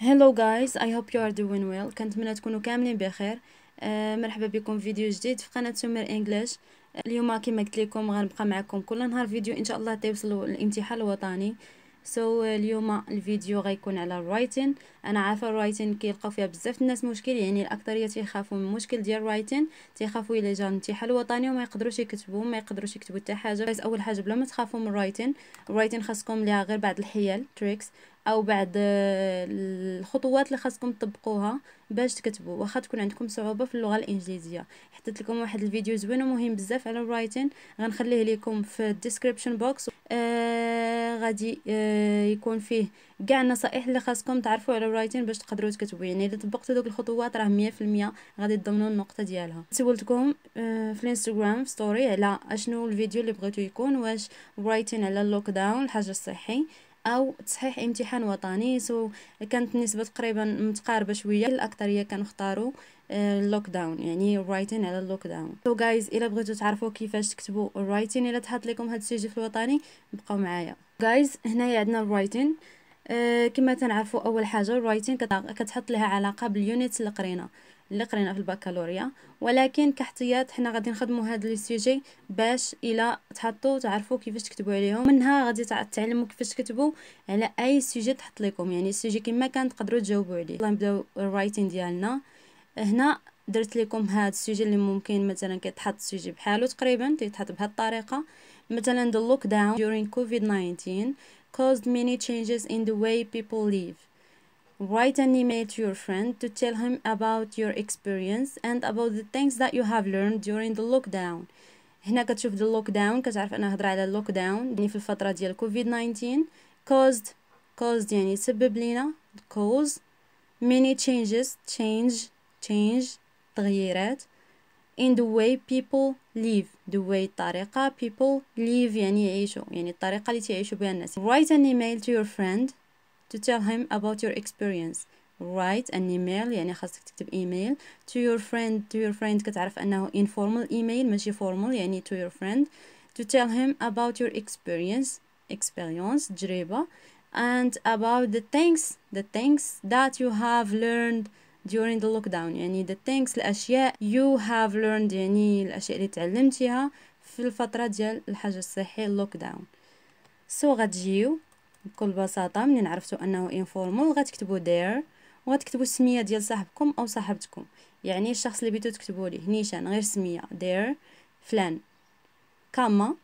هلو جايز اي هوب يو ار دوين ويل كنتمنى تكونوا كاملين بخير آه، مرحبا بكم في فيديو جديد في قناه سمر انجلش اليوم كما قلت لكم غنبقى معكم كل نهار فيديو ان شاء الله توصلوا الامتحان الوطني سو so, آه، اليوم الفيديو غيكون على الرايتين انا عارفه الرايتين كيلقاو فيها بزاف الناس مشكل يعني الاكثريه تيخافوا من المشكل ديال الرايتين تيخافوا الا جا الامتحان الوطني وما يقدروش يكتبوا ما يقدروش يكتبوا حتى حاجه بس اول حاجه بلا ما تخافوا من الرايتين الرايتين خاصكم ليها غير بعض الحيل تريكس او بعض آه، الخطوات اللي خاصكم تطبقوها باش تكتبوا واخا تكون عندكم صعوبه في اللغه الانجليزيه حطيت لكم واحد الفيديو زوين ومهم بزاف على الرايتين غنخليه لكم في الديسكريبشن بوكس آه غادي آه يكون فيه كاع النصائح اللي خاصكم تعرفوا على الرايتين باش تقدروا تكتبوا يعني اذا طبقتوا دوك الخطوات راه 100% غادي تضمنوا النقطه ديالها سولتكم آه في الانستغرام ستوري على اشنو الفيديو اللي بغيتو يكون واش رايتين على اللوك داون الحجر الصحي او تصحيح امتحان وطني سو كانت النسبه تقريبا متقاربه شويه الاكثريه اختاروا اللوك آه، داون يعني الرايتين على اللوك داون سو جايز الا بغيتو تعرفوا كيفاش تكتبوا الرايتين الا تحط لكم هذا السجل في الوطني بقاو معايا جايز هنايا عندنا الرايتين أه كما تنعرفوا اول حاجه الرايتين كتحط لها علاقه باليونيتس اللي قرينا اللي قرينا في البكالوريا ولكن كاحتياط حنا غادي نخدموا هذا لي سوجي باش الا تحطوا تعرفوا كيفاش تكتبوا عليهم منها غادي تعلموا كيفاش تكتبوا على اي سوجي تحط لكم يعني السوجي كما كان تقدروا تجاوبوا عليه نبداو الرايتين ديالنا هنا درت لكم هاد السوجي اللي ممكن مثلا كيتحط السوجي بحالو تقريبا تيتحط بهاد الطريقه مثلا the lockdown during covid-19 caused many changes in the way people live Write an email to your friend to tell him about your experience and about the things that you have learned during the lockdown هنا كتشوف the lockdown كتعرف انا هضره على lockdown يعني في الفتره ديال كوفيد 19 caused caused يعني سبب لينا cause many changes change change تغييرات in the way people live the way الطريقة people live يعني يعيشوا يعني الطريقة اللي تعيشوا بها الناس write an email to your friend to tell him about your experience write an email يعني خاصك تكتب email to your friend to your friend كتعرف أنه informal email ماشي formal يعني to your friend to tell him about your experience experience تجربة and about the things the things that you have learned during the lockdown يعني the things الأشياء you have learned يعني الأشياء اللي تعلمتيها في الفترة ديال الحجر الصحي lockdown so غتجيو بكل بساطه منين عرفتوا انه انفورمال غتكتبوا دير وغتكتبوا السميه ديال صاحبكم او صاحبتكم يعني الشخص اللي بيتو تكتبوا ليه نيشان غير سميه دير فلان كاما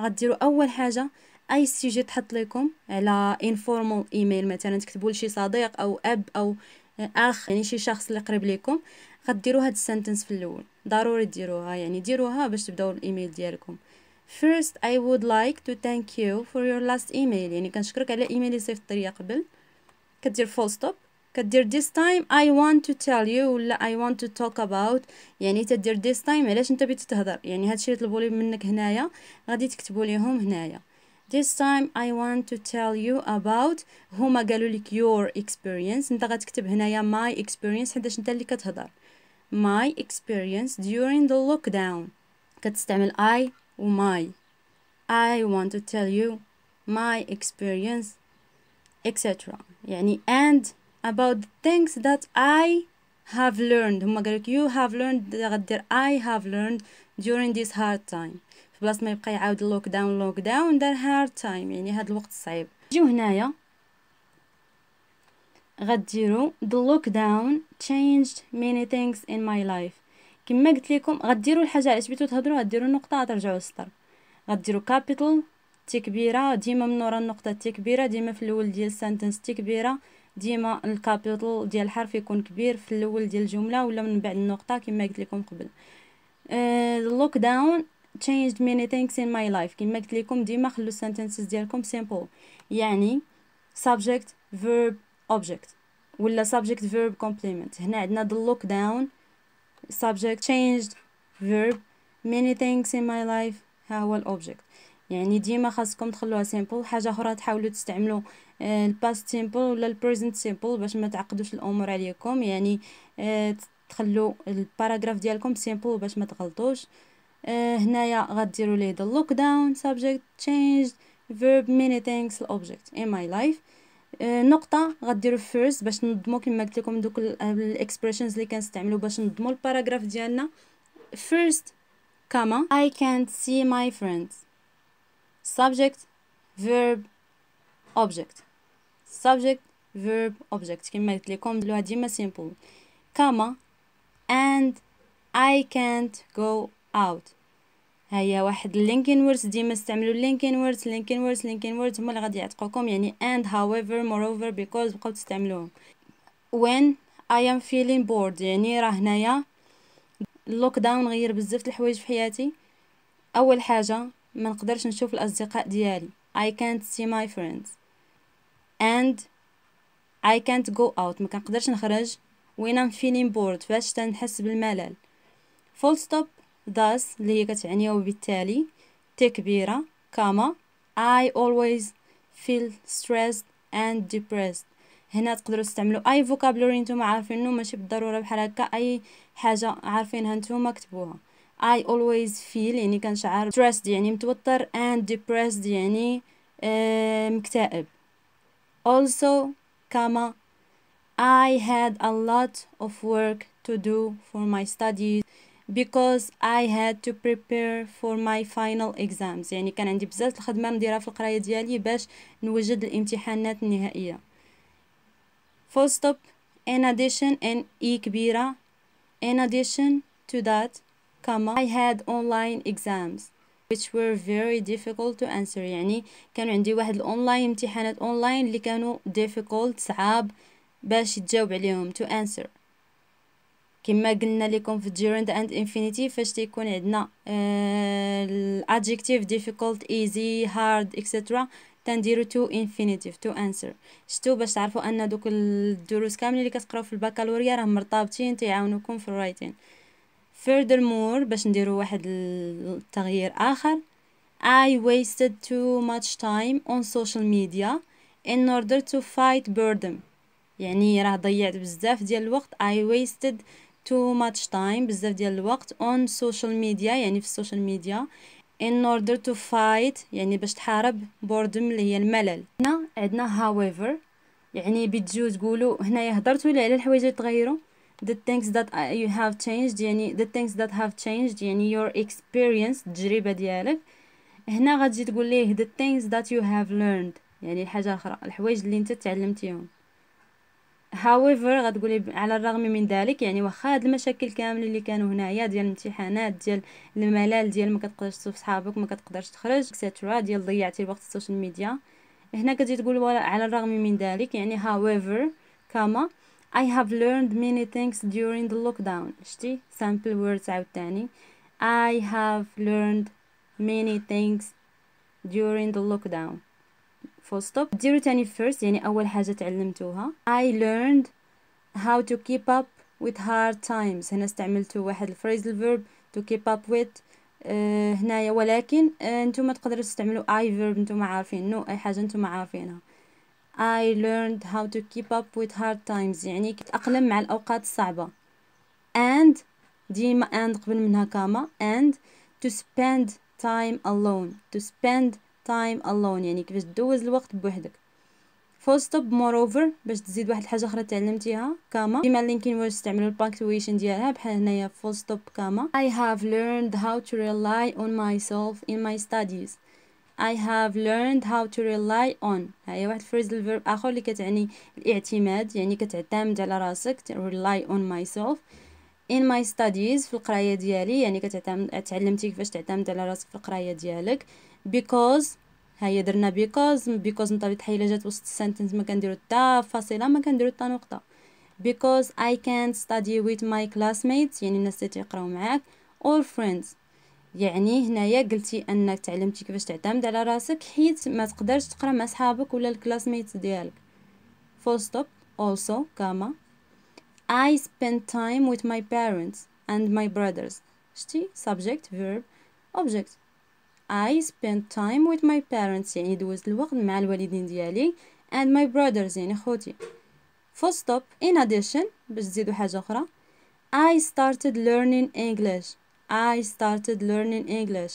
غديروا اول حاجه اي سيجي تحط لكم على انفورمال ايميل مثلا تكتبوا لشي صديق او اب او اخ يعني شي شخص اللي قريب ليكم غديروا هاد السنتنس في الاول ضروري ديروها يعني ديروها باش تبداو الايميل ديالكم First, I would like to thank you for your last email يعني كنشكرك على ايميل اللي صيفطت ليا قبل كدير full stop كدير this time I want to tell you ولا I want to talk about يعني تدير this time علاش انت بغيتي تهضر يعني هادشي اللي طلبوا لي منك هنايا غادي تكتبوا ليهم هنايا This time I want to tell you about هما قالوا لك your experience انت غتكتب هنايا my experience حيتاش انت اللي كتهضر my experience during the lockdown كتستعمل I Oh my, I want to tell you my experience, etc. يعني and about the things that I have learned هما you have learned غدير I have learned during this hard time في بلاصة ما يبقى يعاود lockdown. داون لوك داون دار hard time يعني هاد الوقت صعيب جيو هنايا غديرو the lockdown changed many things in my life كما قلت لكم غديروا الحاجه اللي بيتو تهضروا غديروا النقطه غترجعوا للسطر غديروا كابيتال تي كبيره ديما من ورا النقطه تي كبيره ديما في الاول ديال السنتنس تي كبيره ديما الكابيتال ديال الحرف يكون كبير في الاول ديال الجمله ولا من بعد النقطه كما قلت لكم قبل اللوك آه، داون changed many things in my life كما قلت لكم ديما خلو السنتنسز ديالكم سيمبل يعني subject verb object ولا subject verb complement هنا عندنا the lockdown subject changed verb many things in my life ها هو الobject يعني ديما خاصكم تخلوها simple حاجة أخرى تحاولوا تستعملوا ال past simple ولا ال present simple باش ما تعقدوش الأمور عليكم يعني تخلوا الباراجراف ديالكم simple باش ما تغلطوش هنايا غديروا ليه the look down subject changed verb many things object in my life آه، نقطه غديروا فيرست باش نظموا كما قلت لكم دوك الاكسبريشنز اللي كنستعملوا باش نظموا الباراغراف ديالنا فيرست كاما اي can't سي ماي فريندز سبجكت فيرب اوبجكت سبجكت فيرب اوبجكت كما قلت لكم دلوها ديما سيمبل كاما اند اي كانت جو اوت هيا واحد لينكين ووردز ديما استعملوا لينكين ووردز لينكين ووردز لينكين ووردز هما اللي غادي يعتقوكم يعني and however moreover because بقاو تستعملوهم when I am feeling bored يعني راه هنايا اللوك داون غير بزاف الحوايج في حياتي اول حاجه ما نقدرش نشوف الاصدقاء ديالي I can't see my friends and I can't go out ما كنقدرش نخرج when I'm feeling bored فاش تنحس بالملل full stop thus اللي هي كتعني وبالتالي تكبيرة كما I always feel stressed and depressed هنا تقدروا تستعملوا اي فوكابلوري نتوما عارفينه ماشي بالضروره بحال هكا اي حاجه عارفينها نتوما كتبوها I always feel يعني كنشعر stressed يعني متوتر and depressed يعني آه، مكتئب also كما I had a lot of work to do for my studies because I had to prepare for my final exams يعني كان عندي بزاف الخدمة نديرها في القراية ديالي باش نوجد الامتحانات النهائية full stop in addition and E كبيرة in addition to that comma I had online exams which were very difficult to answer يعني كانوا عندي واحد الاونلاين امتحانات اونلاين اللي كانوا difficult صعاب باش تجاوب عليهم to answer كما قلنا لكم في جيرند اند انفينيتي فاش تيكون عندنا الادجكتيف آه، difficult easy hard اكسترا تنديرو تو infinitive تو انسر شتو باش تعرفوا ان دوك الدروس كاملين اللي كتقراو في البكالوريا راه مرتبطين تيعاونوكم في الرايتين furthermore باش نديرو واحد التغيير اخر I wasted too much time on social media in order to fight boredom يعني راه ضيعت بزاف ديال الوقت I wasted تو ماتش تايم بزاف ديال الوقت اون سوشيال ميديا يعني في السوشيال ميديا in order to fight يعني باش تحارب بوردم اللي هي الملل هنا عندنا however يعني بتجيو تقولوا هنايا هضرتوا على الحوايج اللي تغيروا the things that you have changed يعني the things that have changed يعني your experience التجربه ديالك هنا غتجي تقول ليه the things that you have learned يعني الحاجه اخرى الحوايج اللي انت تعلمتيهم however غتقولي على الرغم من ذلك يعني واخا هاد المشاكل كامل اللي كانوا هنايا ديال الامتحانات ديال الملل ديال ما كتقدرش تشوف صحابك ما كتقدرش تخرج اكسترا ديال ضيعتي الوقت في السوشيال ميديا هنا كتجي تقول على الرغم من ذلك يعني however كما I have learned many things during the lockdown شتي sample words عاوتاني I have learned many things during the lockdown full stop ديرو تاني first يعني أول حاجة تعلمتوها I learned how to keep up with hard times هنا استعملتو واحد الفريزل verb to keep up with uh, هنايا ولكن أه نتوما تقدروا تستعملوا I verb نتوما عارفين نو no, أي حاجة نتوما عارفينها I learned how to keep up with hard times يعني تأقلم مع الأوقات الصعبة and ديما and قبل منها كاما and to spend time alone to spend time alone يعني كيفاش تدوز الوقت بوحدك فول ستوب مور باش تزيد واحد الحاجه اخرى تعلمتيها كاما ديما لينكين واش تستعملوا البانكتويشن ديالها بحال هنايا فول ستوب كاما I have learned how to rely on myself in my studies I have learned how to rely on هاي واحد فريز الفيرب اخر اللي كتعني الاعتماد يعني كتعتمد على راسك rely on myself in my studies في القرايه ديالي يعني كتعتمد تعلمتي كيفاش تعتمد على راسك في القرايه ديالك because هيا درنا because because من طبيعه الحال جات وسط السنتنس ما كنديرو تا فاصله ما كنديرو تا نقطه because I can't study with my classmates يعني الناس اللي تيقراو معاك or friends يعني هنايا قلتي انك تعلمتي كيفاش تعتمد على راسك حيت ما تقدرش تقرا مع صحابك ولا الكلاسميتس ديالك full stop also كما I spend time with my parents and my brothers شتي subject verb object I spent time with my parents يعني دوزت الوقت مع الوالدين ديالي and my brothers يعني خوتي full stop in addition باش تزيدوا حاجة أخرى I started learning English I started learning English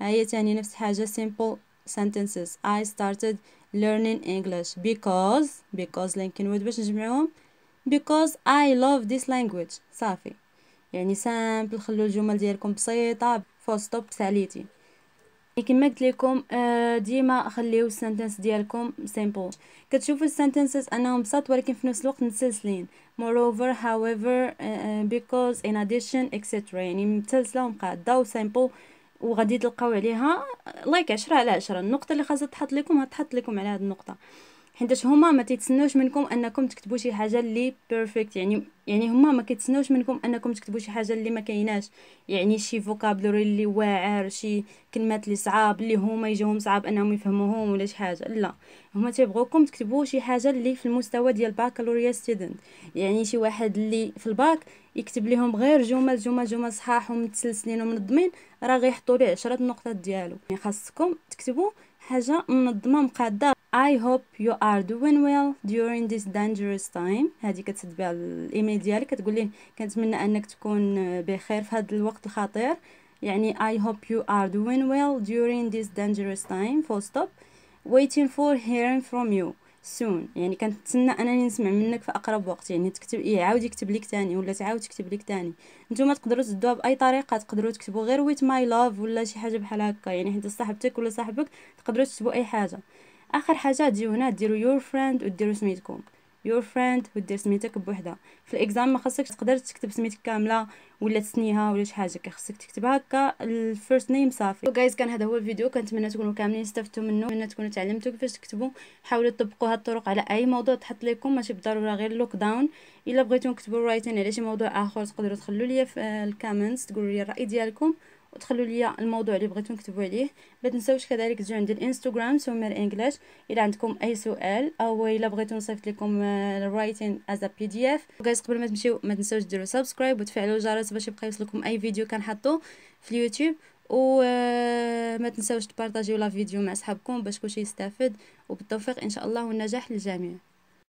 هي تاني نفس حاجة simple sentences I started learning English because because لينكنود باش نجمعوهم because I love this language صافي يعني سامبل خلو الجمل ديالكم بسيطة فول ستوب ساليتي كما قلت لكم ديما خليو السنتنس ديالكم سيمبل كتشوفوا السنتنس انهم بسيط ولكن في نفس الوقت متسلسلين moreover however because in addition etc يعني متسلسله ومقاده وسيمبل وغادي تلقاو عليها لايك 10 على 10 النقطه اللي خاصها تحط لكم هتحط لكم على هذه النقطه حيتاش هما ما تيتسناوش منكم انكم تكتبوا شي حاجه اللي بيرفكت يعني يعني هما ما كيتسناوش منكم انكم تكتبوا شي حاجه اللي ما كايناش يعني شي فوكابلوري اللي واعر شي كلمات اللي صعاب اللي هما يجيهم صعاب انهم يفهموهم ولا شي حاجه لا هما تيبغوكم تكتبوا شي حاجه اللي في المستوى ديال باكالوريا ستودنت يعني شي واحد اللي في الباك يكتب لهم غير جمل جمل جمل صحاح ومتسلسلين ومنظمين راه غيحطوا ليه 10 نقطات ديالو يعني خاصكم تكتبوا حاجة منظمة مقادة I hope you are doing well during this dangerous time هذه كتسد بها الايميل ديالك كتقول ليه كنتمنى انك تكون بخير في هذا الوقت الخطير يعني I hope you are doing well during this dangerous time full stop waiting for hearing from you سون يعني كنتسنى انني نسمع منك في اقرب وقت يعني تكتب يعاود إيه، يكتب لك تاني ولا تعاود تكتب لك تاني نتوما تقدروا تدوها باي طريقه تقدروا تكتبوا غير ويت ماي لاف ولا شي حاجه بحال هكا يعني حيت صاحبتك ولا صاحبك تقدروا تكتبوا اي حاجه اخر حاجه تجيو هنا ديروا يور فريند وديروا سميتكم يور فريند ودير سميتك بوحدها في الاكزام ما خاصكش تقدر تكتب سميتك كامله ولا تسنيها ولا شي حاجه خصك تكتبها هكا الفيرست نيم صافي جايز كان هذا هو الفيديو كنتمنى تكونوا كاملين استفدتوا منه كنتمنى تكونوا تعلمتوا كيفاش تكتبوا حاولوا تطبقوا هاد الطرق على اي موضوع تحط لكم ماشي بالضروره غير لوك داون الا بغيتوا نكتبوا رايتين على شي موضوع اخر تقدروا تخلوا لي في الكومنتس تقولوا لي الراي ديالكم وتخلوا لي الموضوع اللي بغيتو نكتبوا عليه ما تنساوش كذلك تجيو عندي الانستغرام سمير انجلش الا عندكم اي سؤال او الا بغيتو نصيفط لكم الرايتين از بي دي اف جايز قبل ما تمشيو ما تنساوش ديروا سبسكرايب وتفعلوا الجرس باش يبقى يوصلكم اي فيديو كنحطو في اليوتيوب آه، ما تنساوش تبارطاجيو لا فيديو مع صحابكم باش كلشي يستافد وبالتوفيق ان شاء الله والنجاح للجميع